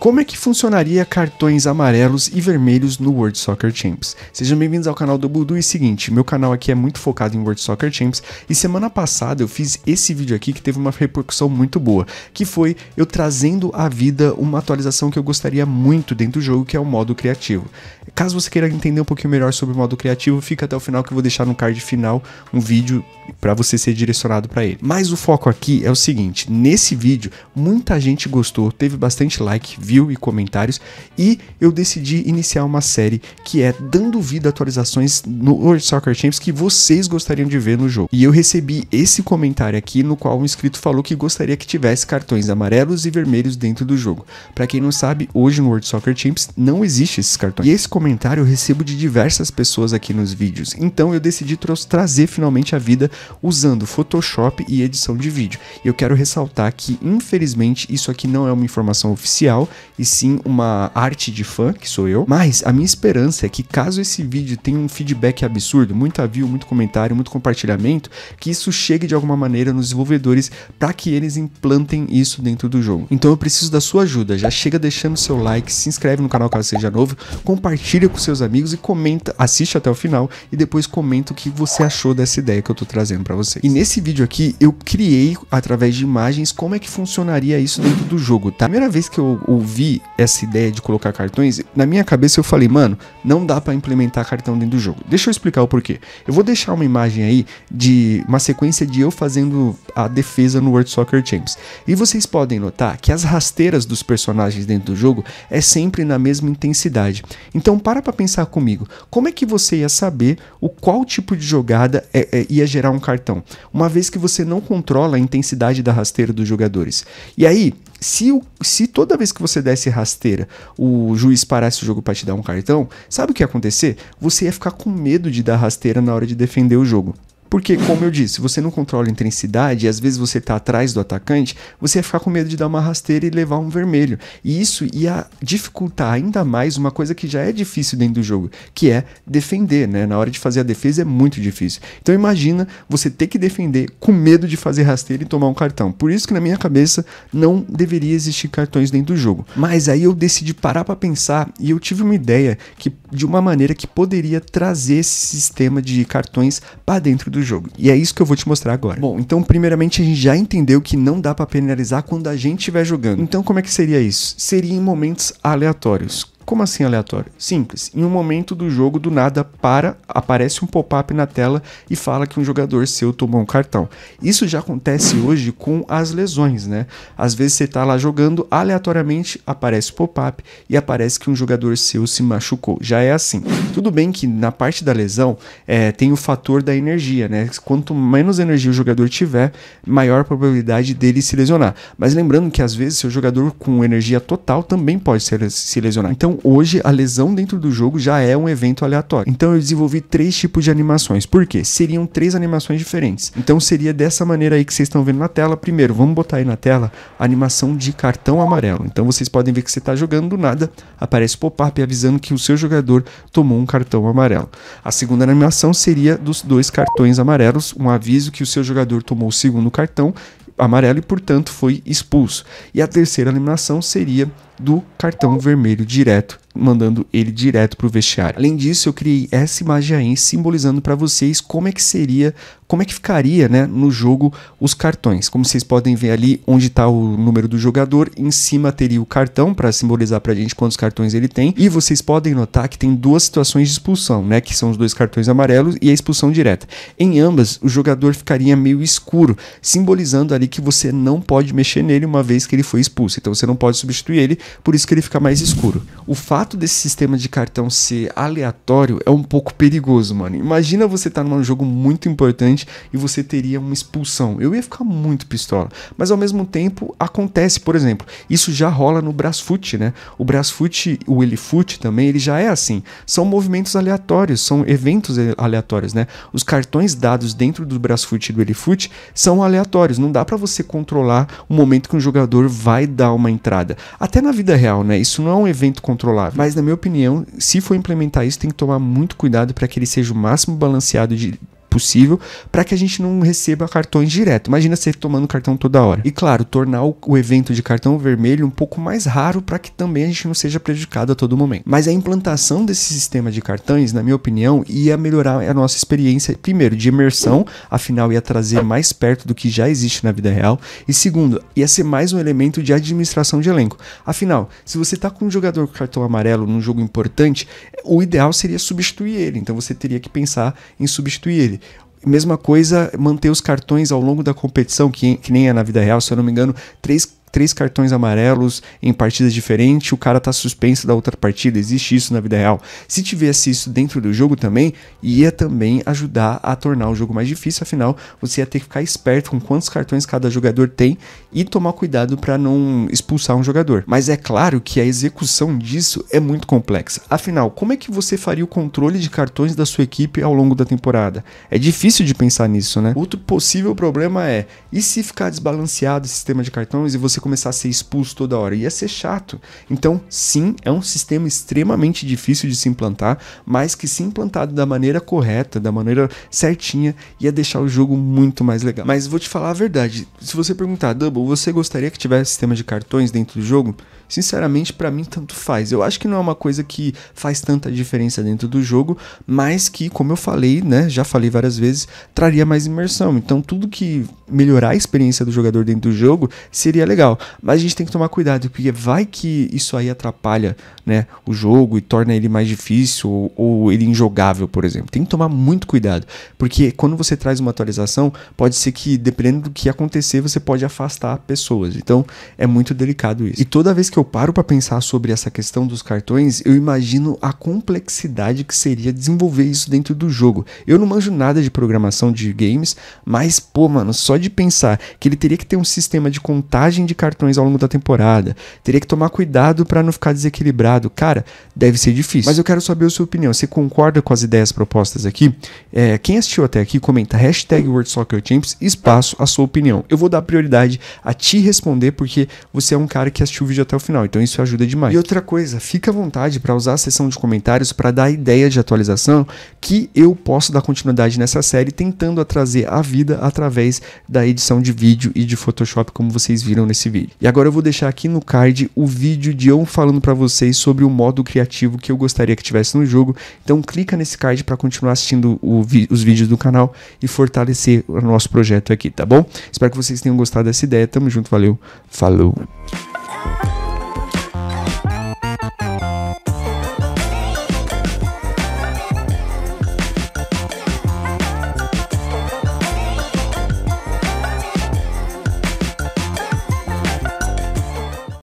Como é que funcionaria cartões amarelos e vermelhos no World Soccer Champs? Sejam bem-vindos ao canal do Budu e seguinte, meu canal aqui é muito focado em World Soccer Champs e semana passada eu fiz esse vídeo aqui que teve uma repercussão muito boa, que foi eu trazendo à vida uma atualização que eu gostaria muito dentro do jogo, que é o modo criativo. Caso você queira entender um pouquinho melhor sobre o modo criativo, fica até o final que eu vou deixar no card final um vídeo para você ser direcionado para ele. Mas o foco aqui é o seguinte, nesse vídeo muita gente gostou, teve bastante like, review e comentários, e eu decidi iniciar uma série que é dando vida a atualizações no World Soccer Champs que vocês gostariam de ver no jogo. E eu recebi esse comentário aqui no qual um inscrito falou que gostaria que tivesse cartões amarelos e vermelhos dentro do jogo. Para quem não sabe, hoje no World Soccer Champs não existe esses cartões. E esse comentário eu recebo de diversas pessoas aqui nos vídeos. Então eu decidi tra trazer finalmente a vida usando Photoshop e edição de vídeo. E eu quero ressaltar que infelizmente isso aqui não é uma informação oficial, e sim uma arte de fã, que sou eu. Mas a minha esperança é que caso esse vídeo tenha um feedback absurdo, muito avio, muito comentário, muito compartilhamento, que isso chegue de alguma maneira nos desenvolvedores para que eles implantem isso dentro do jogo. Então eu preciso da sua ajuda. Já chega deixando seu like, se inscreve no canal caso seja novo, compartilha com seus amigos e comenta, assiste até o final e depois comenta o que você achou dessa ideia que eu tô trazendo para vocês. E nesse vídeo aqui eu criei através de imagens como é que funcionaria isso dentro do jogo, tá? primeira vez que eu ouvi vi essa ideia de colocar cartões, na minha cabeça eu falei, mano, não dá para implementar cartão dentro do jogo. Deixa eu explicar o porquê. Eu vou deixar uma imagem aí de uma sequência de eu fazendo a defesa no World Soccer Champions. E vocês podem notar que as rasteiras dos personagens dentro do jogo é sempre na mesma intensidade. Então para pra pensar comigo, como é que você ia saber o qual tipo de jogada é, é, ia gerar um cartão? Uma vez que você não controla a intensidade da rasteira dos jogadores. E aí, se, se toda vez que você você desse rasteira, o juiz parasse o jogo para te dar um cartão, sabe o que ia acontecer? Você ia ficar com medo de dar rasteira na hora de defender o jogo. Porque, como eu disse, você não controla a intensidade e às vezes você está atrás do atacante, você ia ficar com medo de dar uma rasteira e levar um vermelho. E isso ia dificultar ainda mais uma coisa que já é difícil dentro do jogo, que é defender, né? Na hora de fazer a defesa é muito difícil. Então imagina você ter que defender com medo de fazer rasteira e tomar um cartão. Por isso que na minha cabeça não deveria existir cartões dentro do jogo. Mas aí eu decidi parar para pensar e eu tive uma ideia que de uma maneira que poderia trazer esse sistema de cartões para dentro do do jogo. E é isso que eu vou te mostrar agora. Bom, então primeiramente a gente já entendeu que não dá para penalizar quando a gente estiver jogando. Então como é que seria isso? Seria em momentos aleatórios como assim aleatório? Simples. Em um momento do jogo, do nada para, aparece um pop-up na tela e fala que um jogador seu tomou um cartão. Isso já acontece hoje com as lesões, né? Às vezes você tá lá jogando, aleatoriamente aparece o pop-up e aparece que um jogador seu se machucou. Já é assim. Tudo bem que na parte da lesão é, tem o fator da energia, né? Quanto menos energia o jogador tiver, maior a probabilidade dele se lesionar. Mas lembrando que às vezes seu jogador com energia total também pode se lesionar. Então hoje a lesão dentro do jogo já é um evento aleatório. Então eu desenvolvi três tipos de animações. Por quê? Seriam três animações diferentes. Então seria dessa maneira aí que vocês estão vendo na tela. Primeiro, vamos botar aí na tela a animação de cartão amarelo. Então vocês podem ver que você está jogando do nada, aparece pop-up avisando que o seu jogador tomou um cartão amarelo. A segunda animação seria dos dois cartões amarelos, um aviso que o seu jogador tomou o segundo cartão amarelo e, portanto, foi expulso. E a terceira animação seria do cartão vermelho direto, mandando ele direto para o vestiário. Além disso, eu criei essa imagem aí simbolizando para vocês como é que seria, como é que ficaria, né, no jogo os cartões. Como vocês podem ver ali, onde está o número do jogador, em cima teria o cartão para simbolizar para a gente quantos cartões ele tem. E vocês podem notar que tem duas situações de expulsão, né, que são os dois cartões amarelos e a expulsão direta. Em ambas, o jogador ficaria meio escuro, simbolizando ali que você não pode mexer nele uma vez que ele foi expulso. Então você não pode substituir ele por isso que ele fica mais escuro. O fato desse sistema de cartão ser aleatório é um pouco perigoso, mano. Imagina você estar tá num jogo muito importante e você teria uma expulsão. Eu ia ficar muito pistola. Mas ao mesmo tempo, acontece, por exemplo, isso já rola no Brasfoot, né? O Brasfoot, o Elifoot também, ele já é assim. São movimentos aleatórios, são eventos aleatórios, né? Os cartões dados dentro do Brasfoot e do Elifoot são aleatórios. Não dá para você controlar o momento que um jogador vai dar uma entrada. Até na vida real, né? Isso não é um evento controlável. Mas, na minha opinião, se for implementar isso, tem que tomar muito cuidado para que ele seja o máximo balanceado de possível para que a gente não receba cartões direto. Imagina você tomando cartão toda hora. E claro, tornar o evento de cartão vermelho um pouco mais raro para que também a gente não seja prejudicado a todo momento. Mas a implantação desse sistema de cartões, na minha opinião, ia melhorar a nossa experiência, primeiro, de imersão, afinal ia trazer mais perto do que já existe na vida real, e segundo, ia ser mais um elemento de administração de elenco. Afinal, se você está com um jogador com cartão amarelo num jogo importante, o ideal seria substituir ele, então você teria que pensar em substituir ele. Mesma coisa, manter os cartões ao longo da competição, que, que nem é na vida real, se eu não me engano, três três cartões amarelos em partidas diferentes, o cara tá suspenso da outra partida, existe isso na vida real. Se tivesse isso dentro do jogo também, ia também ajudar a tornar o jogo mais difícil, afinal, você ia ter que ficar esperto com quantos cartões cada jogador tem e tomar cuidado para não expulsar um jogador. Mas é claro que a execução disso é muito complexa. Afinal, como é que você faria o controle de cartões da sua equipe ao longo da temporada? É difícil de pensar nisso, né? Outro possível problema é: e se ficar desbalanceado o sistema de cartões e você começar a ser expulso toda hora? Ia ser chato. Então, sim, é um sistema extremamente difícil de se implantar, mas que se implantado da maneira correta, da maneira certinha, ia deixar o jogo muito mais legal. Mas vou te falar a verdade: se você perguntar, Double, você gostaria que tivesse sistema de cartões dentro do jogo? Sinceramente, para mim tanto faz. Eu acho que não é uma coisa que faz tanta diferença dentro do jogo, mas que, como eu falei, né, já falei várias vezes, traria mais imersão. Então, tudo que melhorar a experiência do jogador dentro do jogo seria legal. Mas a gente tem que tomar cuidado, porque vai que isso aí atrapalha, né, o jogo e torna ele mais difícil ou, ou ele injogável, por exemplo. Tem que tomar muito cuidado, porque quando você traz uma atualização, pode ser que dependendo do que acontecer, você pode afastar pessoas. Então é muito delicado isso. E toda vez que eu paro para pensar sobre essa questão dos cartões, eu imagino a complexidade que seria desenvolver isso dentro do jogo. Eu não manjo nada de programação de games, mas pô, mano, só de pensar que ele teria que ter um sistema de contagem de cartões ao longo da temporada, teria que tomar cuidado para não ficar desequilibrado. Cara, deve ser difícil. Mas eu quero saber a sua opinião. Você concorda com as ideias propostas aqui? É, quem assistiu até aqui, comenta hashtag WorldSoccerChamps, espaço, a sua opinião. Eu vou dar prioridade a te responder, porque você é um cara que assistiu o vídeo até o final. Então isso ajuda demais. E outra coisa, fica à vontade para usar a seção de comentários para dar ideia de atualização que eu posso dar continuidade nessa série, tentando trazer a vida através da edição de vídeo e de Photoshop, como vocês viram nesse vídeo. E agora eu vou deixar aqui no card o vídeo de eu falando para vocês sobre o modo criativo que eu gostaria que tivesse no jogo. Então clica nesse card para continuar assistindo os vídeos do canal e fortalecer o nosso projeto aqui, tá bom? Espero que vocês tenham gostado dessa ideia Tamo junto, valeu, falou.